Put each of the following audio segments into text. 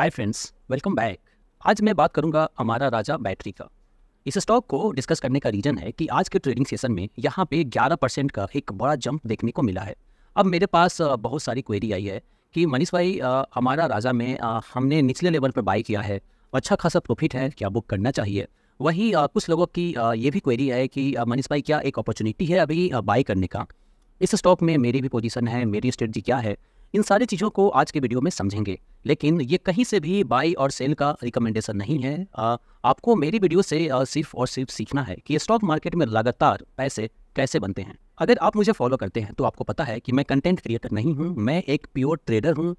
hi friends welcome back आज मैं बात करूंगा हमारा राजा बैटरी का इस स्टॉक को डिस्कस करने का रीजन है कि आज के ट्रेडिंग सेशन में यहाँ पे 11 परसेंट का एक बड़ा जंप देखने को मिला है अब मेरे पास बहुत सारी क्वेरी आई है कि मनीष भाई हमारा राजा में हमने निचले लेवल पर बाई किया है अच्छा खासा प्रॉफिट है क्या बुक करना चाहिए वहीं कुछ लोगों की ये भी क्वेरी है कि मनीष भाई क्या एक अपॉर्चुनिटी है अभी बाई करने का इस स्टॉक में मेरी भी पोजीशन है मेरी स्ट्रेटजी क्या है इन सारी चीज़ों को आज के वीडियो में समझेंगे लेकिन ये कहीं से भी बाई और सेल का रिकमेंडेशन नहीं है आ, आपको मेरी वीडियो से आ, सिर्फ और सिर्फ सीखना है कि स्टॉक मार्केट में लगातार पैसे कैसे बनते हैं अगर आप मुझे फॉलो करते हैं तो आपको पता है कि मैं कंटेंट क्रिएटर नहीं हूँ मैं एक प्योर ट्रेडर हूँ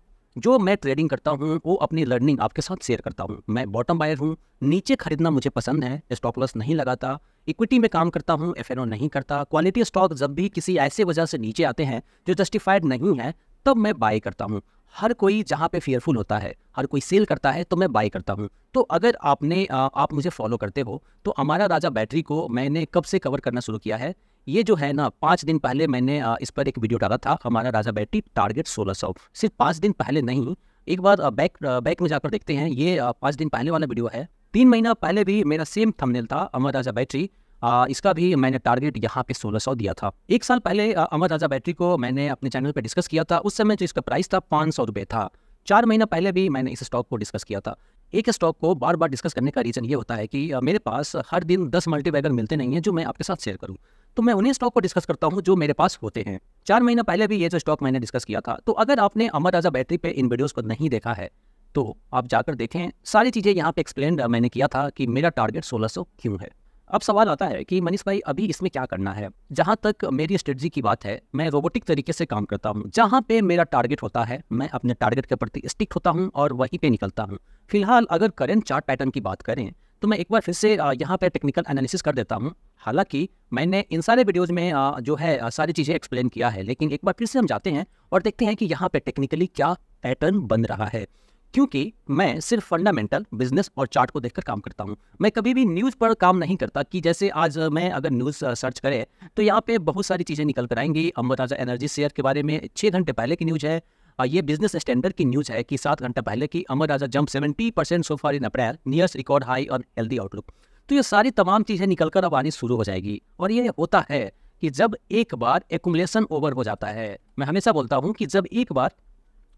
जो मैं ट्रेडिंग करता हूँ वो अपनी लर्निंग आपके साथ शेयर करता हूँ मैं बॉटम बायर हूँ नीचे खरीदना मुझे पसंद है स्टॉक लॉस नहीं लगाता इक्विटी में काम करता हूँ एफ नहीं करता क्वालिटी स्टॉक जब भी किसी ऐसे वजह से नीचे आते हैं जो जस्टिफाइड नहीं है तब मैं बाय करता हूँ हर कोई जहाँ पे फेयरफुल होता है हर कोई सेल करता है तो मैं बाय करता हूँ तो अगर आपने आ, आप मुझे फॉलो करते हो तो हमारा राजा बैटरी को मैंने कब से कवर करना शुरू किया है ये जो है ना पाँच दिन पहले मैंने आ, इस पर एक वीडियो डाला था हमारा राजा बैटरी टारगेट सोलह सौ सिर्फ पाँच दिन पहले नहीं एक बार बैक बैक में जाकर देखते हैं ये पाँच दिन पहले वाला वीडियो है तीन महीना पहले भी मेरा सेम थंबनेल था अमर राजा बैटरी आ, इसका भी मैंने टारगेट यहाँ पे 1600 दिया था एक साल पहले अमर राजा बैटरी को मैंने अपने चैनल पर डिस्कस किया था उस समय जो इसका प्राइस था पाँच सौ था चार महीना पहले भी मैंने इस स्टॉक को डिस्कस किया था एक स्टॉक को बार बार डिस्कस करने का रीज़न ये होता है कि मेरे पास हर दिन दस मल्टीबैगर मिलते नहीं हैं जो मैं आपके साथ शेयर करूँ तो मैं उन्हीं स्टॉक को डिस्कस करता हूँ जो मेरे पास होते हैं चार महीना पहले भी ये जो स्टॉक मैंने डिस्कस किया था तो अगर आपने अमर राजा बैटरी पर इन वीडियोज़ को नहीं देखा है तो आप जाकर देखें सारी चीज़ें यहाँ पे एक्सप्लेन मैंने किया था कि मेरा टारगेट 1600 क्यों है अब सवाल आता है कि मनीष भाई अभी इसमें क्या करना है जहाँ तक मेरी स्ट्रेटजी की बात है मैं रोबोटिक तरीके से काम करता हूँ जहाँ पे मेरा टारगेट होता है मैं अपने टारगेट के प्रति स्टिक होता हूँ और वहीं पे निकलता हूँ फिलहाल अगर करेंट चार्ट पैटर्न की बात करें तो मैं एक बार फिर से यहाँ पर टेक्निकल एनालिसिस कर देता हूँ हालांकि मैंने इन सारे वीडियोज़ में जो है सारी चीज़ें एक्सप्लेन किया है लेकिन एक बार फिर से हम जाते हैं और देखते हैं कि यहाँ पे टेक्निकली क्या पैटर्न बन रहा है क्योंकि मैं सिर्फ फंडामेंटल बिजनेस और चार्ट को देखकर काम करता हूँ मैं कभी भी न्यूज़ पर काम नहीं करता कि जैसे आज मैं अगर न्यूज़ सर्च करें तो यहाँ पे बहुत सारी चीज़ें निकल कर आएंगी अमर राजा एनर्जी शेयर के बारे में छः घंटे पहले की न्यूज़ है ये बिजनेस स्टैंडर्ड की न्यूज़ है कि सात घंटे पहले की Amara Raja jump seventy percent so far in April nears record high और हेल्दी आउटलुक तो ये सारी तमाम चीज़ें निकल कर अब आनी शुरू हो जाएगी और ये होता है कि जब एक बार एकुमुलेशन ओवर हो जाता है मैं हमेशा बोलता हूँ कि जब एक बार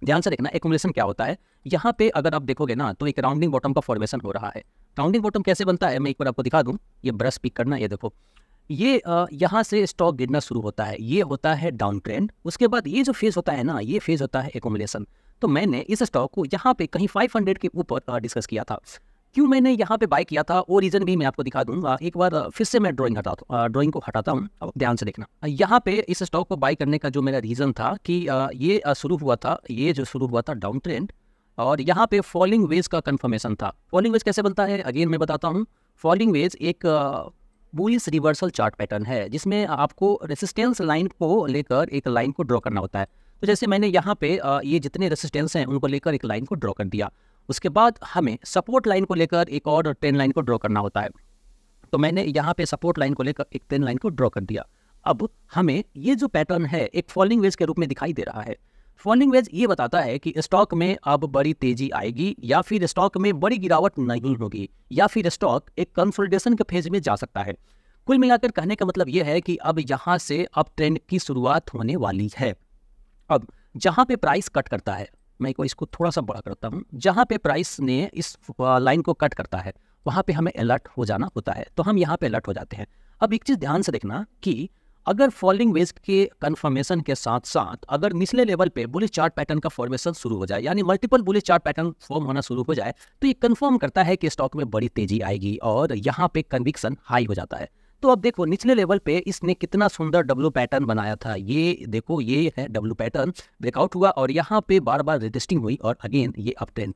ध्यान से देखना एकुमुलेशन क्या होता है यहाँ पे अगर आप देखोगे ना तो एक राउंडिंग बॉटम का फॉर्मेशन हो रहा है राउंडिंग बॉटम कैसे बनता है मैं एक बार आपको दिखा दूँ ये ब्रश पिक करना ये देखो ये यहाँ से स्टॉक गिरना शुरू होता है ये होता है डाउन ट्रेंड उसके बाद ये जो फेज होता है ना ये फेज होता है एकोमोलेशन तो मैंने इस स्टॉक को यहाँ पे कहीं फाइव के ऊपर डिस्कस किया था क्यों मैंने यहाँ पे बाय किया था वो रीज़न भी मैं आपको दिखा दूंगा एक बार फिर से मैं ड्राइंग हटाता हूँ ड्राइंग को हटाता हूँ अब ध्यान से देखना यहाँ पे इस स्टॉक को बाय करने का जो मेरा रीज़न था कि ये शुरू हुआ था ये जो शुरू हुआ था डाउन ट्रेंड और यहाँ पे फॉलिंग वेज का कन्फर्मेशन था फॉलिंग वेज कैसे बनता है अगेन मैं बताता हूँ फॉलिंग वेज एक बुलिस रिवर्सल चार्ट पैटर्न है जिसमें आपको रेसिस्टेंस लाइन को लेकर एक लाइन को ड्रॉ करना होता है तो जैसे मैंने यहाँ पे ये जितने रेसिस्टेंस हैं उनको लेकर एक लाइन को ड्रॉ कर दिया उसके बाद हमें सपोर्ट लाइन को लेकर एक और ट्रेन लाइन को ड्रॉ करना होता है तो मैंने यहाँ पे सपोर्ट लाइन को लेकर एक ट्रेन लाइन को ड्रॉ कर दिया अब हमें ये जो पैटर्न है एक फॉलिंग वेज के रूप में दिखाई दे रहा है फॉलिंग वेज ये बताता है कि स्टॉक में अब बड़ी तेजी आएगी या फिर स्टॉक में बड़ी गिरावट नहीं होगी या फिर स्टॉक एक कंसोलिडेशन के फेज में जा सकता है कुल मिलाकर कहने का मतलब यह है कि अब यहाँ से अब ट्रेंड की शुरुआत होने वाली है अब जहाँ पे प्राइस कट करता है मैं को इसको थोड़ा सा बड़ा करता हूँ जहाँ पे प्राइस ने इस लाइन को कट करता है वहाँ पे हमें अलर्ट हो जाना होता है तो हम यहाँ पे अलर्ट हो जाते हैं अब एक चीज़ ध्यान से देखना कि अगर फॉलिंग वेस्ट के कन्फर्मेशन के साथ साथ अगर निचले लेवल पे बुलिस चार्ट पैटर्न का फॉर्मेशन शुरू हो जाए यानी multiple bullish chart pattern form होना शुरू हो जाए तो ये कंफर्म करता है कि स्टॉक में बड़ी तेजी आएगी और यहाँ पे कन्विक्सन हाई हो जाता है तो अब देखो निचले लेवल पे इसने कितना सुंदर डब्लू पैटर्न बनाया था ये देखो ये है डब्लू पैटर्न ब्रेकआउट हुआ और यहाँ पे बार बार रजिस्टिंग हुई और अगेन ये अप ट्रेंड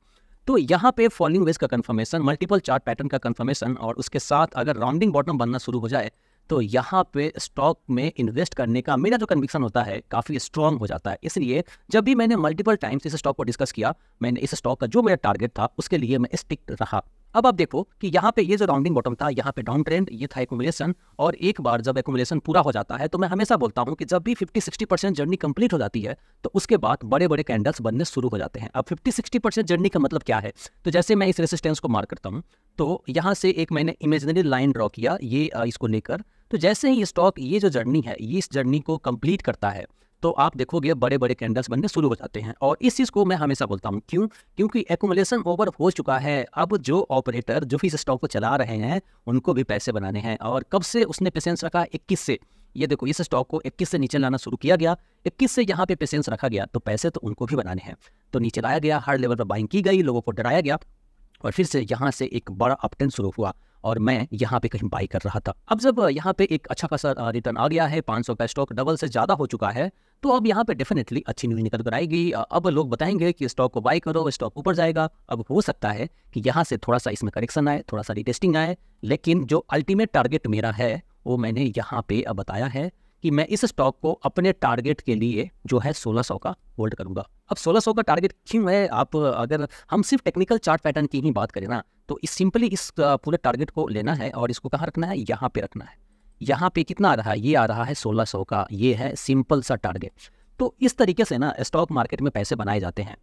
तो यहाँ पे फॉलिंग वेज का कन्फर्मेशन मल्टीपल चार्ट पैटर्न का कन्फर्मेशन और उसके साथ अगर राउंडिंग बॉटम बनना शुरू हो जाए तो यहाँ पे स्टॉक में इन्वेस्ट करने का मेरा जो कन्विक्सन होता है काफ़ी स्ट्रॉन्ग हो जाता है इसलिए जब भी मैंने मल्टीपल टाइम्स इस स्टॉक को डिस्कस किया मैंने इस स्टॉक का जो मेरा टारगेट था उसके लिए मैं स्टिक रहा अब आप देखो कि यहाँ पे ये जो राउंडिंग बॉटम था यहाँ पे डाउन ट्रेंड ये था एकोमोलेशन और एक बार जब एकोमिलेशन पूरा हो जाता है तो मैं हमेशा बोलता हूँ कि जब भी 50-60 परसेंट जर्नी कंप्लीट हो जाती है तो उसके बाद बड़े बड़े कैंडल्स बनने शुरू हो जाते हैं अब 50-60 परसेंट जर्नी का मतलब क्या है तो जैसे मैं इस रेसिस्टेंस को मार करता हूँ तो यहाँ से एक मैंने इमेजनरी लाइन ड्रॉ किया ये इसको लेकर तो जैसे ही स्टॉक ये जो जर्नी है ये इस जर्नी को कंप्लीट करता है तो आप देखोगे बड़े बड़े कैंडल्स बनने शुरू हो जाते हैं और इस चीज़ को मैं हमेशा बोलता हूँ क्यों क्योंकि एकोमोलेशन ओवर हो चुका है अब जो ऑपरेटर जो भी इस स्टॉक को चला रहे हैं उनको भी पैसे बनाने हैं और कब से उसने पेशेंस रखा इक्कीस से ये देखो इस स्टॉक को 21 से नीचे लाना शुरू किया गया 21 से यहाँ पे पेशेंस रखा गया तो पैसे तो उनको भी बनाने हैं तो नीचे लाया गया हर लेवल पर बाइंग की गई लोगों को डराया गया और फिर से यहाँ से एक बड़ा अपटेंड शुरू हुआ और मैं यहाँ पे कहीं बाई कर रहा था अब जब यहाँ पे एक अच्छा खासा रिटर्न आ गया है सौ का स्टॉक डबल से ज़्यादा हो चुका है तो अब यहाँ पे डेफिनेटली अच्छी न्यूज निकल कर आएगी अब लोग बताएंगे कि स्टॉक को बाई करो स्टॉक ऊपर जाएगा अब हो सकता है कि यहाँ से थोड़ा सा इसमें करेक्शन आए थोड़ा सा रिटेस्टिंग आए लेकिन जो अल्टीमेट टारगेट मेरा है वो मैंने यहाँ पे बताया है कि मैं इस स्टॉक को अपने टारगेट के लिए जो है 1600 का होल्ड करूंगा अब 1600 का टारगेट क्यों है आप अगर हम सिर्फ टेक्निकल चार्ट पैटर्न की ही बात करें ना तो इस सिंपली इस पूरे टारगेट को लेना है और इसको कहाँ रखना है यहाँ पे रखना है यहाँ पे कितना आ रहा है ये आ रहा है 1600 का ये है सिंपल सा टारगेट तो इस तरीके से ना स्टॉक मार्केट में पैसे बनाए जाते हैं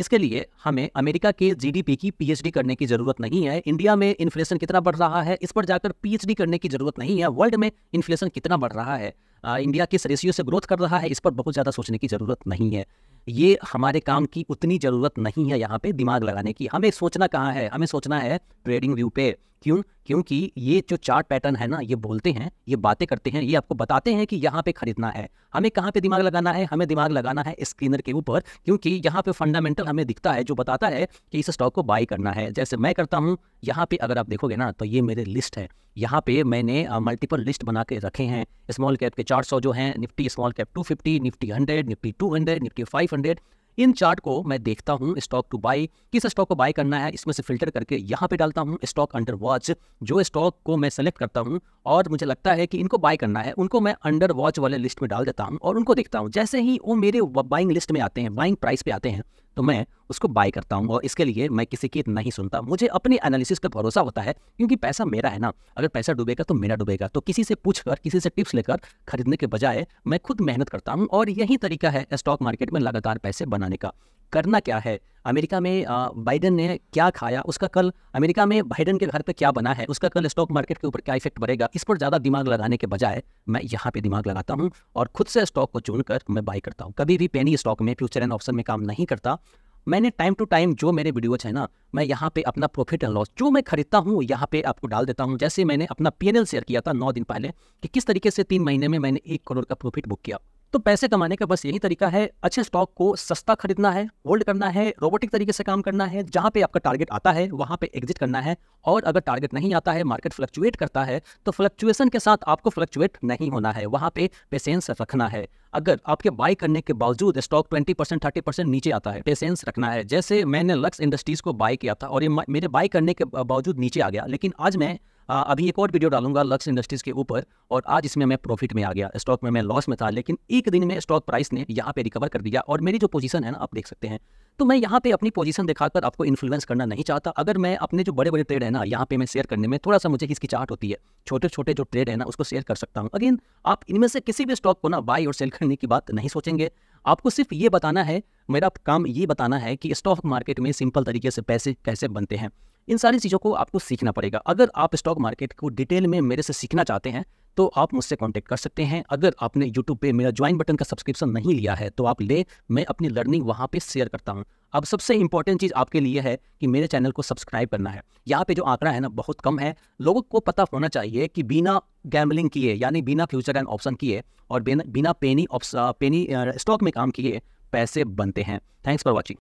इसके लिए हमें अमेरिका के जीडीपी की पीएचडी करने की ज़रूरत नहीं है इंडिया में इन्फ्लेशन कितना बढ़ रहा है इस पर जाकर पीएचडी करने की ज़रूरत नहीं है वर्ल्ड में इन्फ्लेशन कितना बढ़ रहा है इंडिया किस रेशियो से ग्रोथ कर रहा है इस पर बहुत ज़्यादा सोचने की ज़रूरत नहीं है ये हमारे काम की उतनी ज़रूरत नहीं है यहाँ पे दिमाग लगाने की हमें सोचना कहाँ है हमें सोचना है ट्रेडिंग व्यू पे क्यों क्योंकि ये जो चार्ट पैटर्न है ना ये बोलते हैं ये बातें करते हैं ये आपको बताते हैं कि यहाँ पे खरीदना है हमें कहाँ पे दिमाग लगाना है हमें दिमाग लगाना है स्क्रीनर के ऊपर क्योंकि यहाँ पे फंडामेंटल हमें दिखता है जो बताता है कि इस स्टॉक को बाई करना है जैसे मैं करता हूँ यहाँ पे अगर आप देखोगे ना तो ये मेरे लिस्ट है यहाँ पे मैंने मल्टीपल लिस्ट बना के रखे हैं स्मॉल कैप के 400 जो हैं Nifty small cap 250 Nifty 100 Nifty 200 Nifty 500 इन चार्ट को मैं देखता हूँ स्टॉक टू बाई किस स्टॉक को बाई करना है इसमें से फिल्टर करके यहाँ पे डालता हूँ स्टॉक अंडर वॉच जो स्टॉक को मैं सेलेक्ट करता हूँ और मुझे लगता है कि इनको बाय करना है उनको मैं अंडर वॉच वाले लिस्ट में डाल देता हूँ और उनको देखता हूँ जैसे ही वो मेरे बाइंग लिस्ट में आते हैं बाइंग प्राइस पे आते हैं तो मैं उसको बाय करता हूँ और इसके लिए मैं किसी की नहीं सुनता मुझे अपने एनालिसिस पर भरोसा होता है क्योंकि पैसा मेरा है ना अगर पैसा डूबेगा तो मेरा डूबेगा तो किसी से पूछ कर किसी से टिप्स लेकर खरीदने के बजाय मैं खुद मेहनत करता हूँ और यही तरीका है स्टॉक मार्केट में लगातार पैसे बनाने का करना क्या है अमेरिका में बाइडन ने क्या खाया उसका कल अमेरिका में बाइडन के घर पे क्या बना है उसका कल स्टॉक मार्केट के ऊपर क्या इफेक्ट पड़ेगा इस पर ज़्यादा दिमाग लगाने के बजाय मैं यहाँ पे दिमाग लगाता हूँ और खुद से स्टॉक को चुनकर मैं बाई करता हूँ कभी भी पेनी स्टॉक में फ्यूचर एंड ऑप्शन में काम नहीं करता मैंने टाइम टू टाइम जो मेरे वीडियोज है ना मैं यहाँ पे अपना प्रॉफिट एंड लॉस जो मैं खरीदता हूँ यहाँ पे आपको डाल देता हूँ जैसे मैंने अपना पी शेयर किया था नौ दिन पहले कि किस तरीके से तीन महीने में मैंने एक करोड़ का प्रॉफिट बुक किया तो पैसे कमाने का बस यही तरीका है अच्छे स्टॉक को सस्ता खरीदना है होल्ड करना है रोबोटिक तरीके से काम करना है जहां पे आपका टारगेट आता है वहां पे एग्जिट करना है और अगर टारगेट नहीं आता है मार्केट फ्लक्चुएट करता है तो फ्लक्चुएशन के साथ आपको फ्लक्चुएट नहीं होना है वहां पे पेशेंस रखना है अगर आपके बाय करने के बावजूद स्टॉक 20 परसेंट थर्टी परसेंट नीचे आता है पेशेंस रखना है जैसे मैंने लक्स इंडस्ट्रीज को बाय किया था और ये मेरे बाय करने के बावजूद नीचे आ गया लेकिन आज मैं अभी एक और वीडियो डालूंगा लक्स इंडस्ट्रीज के ऊपर और आज इसमें मैं प्रॉफिट में आ गया स्टॉक में मैं लॉस में था लेकिन एक दिन में स्टॉक प्राइस ने यहाँ पे रिकवर कर दिया और मेरी जो पोजीशन है ना आप देख सकते हैं तो मैं यहाँ पे अपनी पोजीशन दिखाकर आपको इन्फ्लुएंस करना नहीं चाहता अगर मैं अपने जो बड़े बड़े ट्रेड है ना यहाँ पे मैं शेयर करने में थोड़ा सा मुझे इसकी चार्ट होती है छोटे छोटे जो ट्रेड है ना उसको शेयर कर सकता हूँ अगेन आप इनमें से किसी भी स्टॉक को ना बाई और सेल करने की बात नहीं सोचेंगे आपको सिर्फ ये बताना है मेरा काम ये बताना है कि स्टॉक मार्केट में सिंपल तरीके से पैसे कैसे बनते हैं इन सारी चीज़ों को आपको सीखना पड़ेगा अगर आप स्टॉक मार्केट को डिटेल में मेरे से सीखना चाहते हैं तो आप मुझसे कांटेक्ट कर सकते हैं अगर आपने यूट्यूब पे मेरा ज्वाइन बटन का सब्सक्रिप्शन नहीं लिया है तो आप ले मैं अपनी लर्निंग वहाँ पे शेयर करता हूँ अब सबसे इंपॉर्टेंट चीज़ आपके लिए है कि मेरे चैनल को सब्सक्राइब करना है यहाँ पे जो आंकड़ा है ना बहुत कम है लोगों को पता होना चाहिए कि बिना गैमलिंग किए यानी बिना फ्यूचर एंड ऑप्शन किए और बिना पेनी पेनी स्टॉक में काम किए पैसे बनते हैं थैंक्स फॉर वॉचिंग